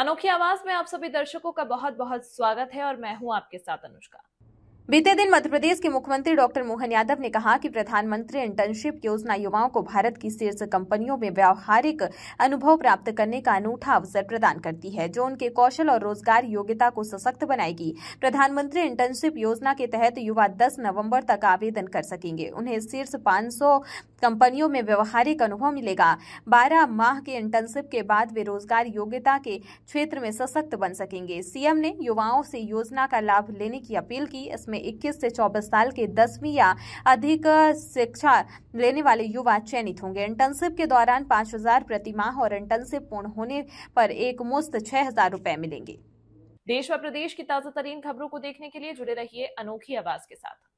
अनोखी आवाज में आप सभी दर्शकों का बहुत बहुत स्वागत है और मैं हूं आपके साथ अनुष्का बीते दिन मध्य प्रदेश के मुख्यमंत्री डॉक्टर मोहन यादव ने कहा कि प्रधानमंत्री इंटर्नशिप योजना युवाओं को भारत की शीर्ष कंपनियों में व्यावहारिक अनुभव प्राप्त करने का अनूठा अवसर प्रदान करती है जो उनके कौशल और रोजगार योग्यता को सशक्त बनाएगी प्रधानमंत्री इंटर्नशिप योजना के तहत युवा 10 नवंबर तक आवेदन कर सकेंगे उन्हें शीर्ष पांच कंपनियों में व्यवहारिक अनुभव मिलेगा बारह माह के इंटर्नशिप के बाद वे रोजगार योग्यता के क्षेत्र में सशक्त बन सकेंगे सीएम ने युवाओं से योजना का लाभ लेने की अपील की इसमें 21 से 24 साल के दसवीं या अधिक शिक्षा लेने वाले युवा चयनित होंगे इंटर्नशिप के दौरान पांच हजार प्रति माह और इंटर्नशिप पूर्ण होने पर एक मुफ्त छह हजार रूपए मिलेंगे देश व प्रदेश की ताजा तरीन खबरों को देखने के लिए जुड़े रहिए अनोखी आवाज के साथ